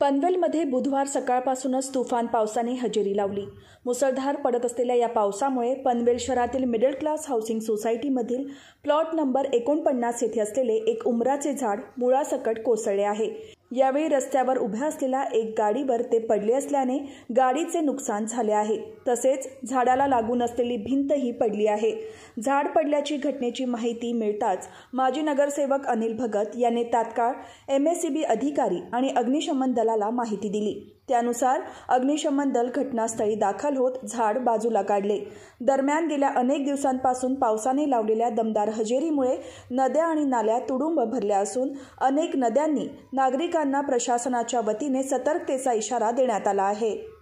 पनवेलमध्ये बुधवार सकाळपासूनच तुफान पावसाने हजेरी लावली मुसळधार पडत असलेल्या या पावसामुळे पनवेल शहरातील मिडल क्लास हाऊसिंग सोसायटीमधील प्लॉट नंबर एकोणपन्नास येथे असलेले एक उमराचे झाड मुळासकट कोसळले आहे यावेळी रस्त्यावर उभ्या असलेल्या एक गाडीवर ते पडले असल्याने गाडीचे नुकसान झाले आहे तसेच झाडाला लागून असलेली भिंतही पडली आहे झाड पडल्याची घटनेची माहिती मिळताच माजी नगरसेवक अनिल भगत यांनी तात्काळ एम एस सी बी अधिकारी आणि अग्निशमन दलाला माहिती दिली त्यानुसार अग्निशमन दल घटनास्थळी दाखल होत झाड बाजूला काढले दरम्यान गेल्या अनेक दिवसांपासून पावसाने लावलेल्या दमदार हजेरीमुळे नद्या आणि नाल्या तुडुंब भरल्या असून अनेक नद्यांनी नागरिक नागरिकांना प्रशासनाच्या वतीने सतर्कतेचा इशारा देण्यात आला आहे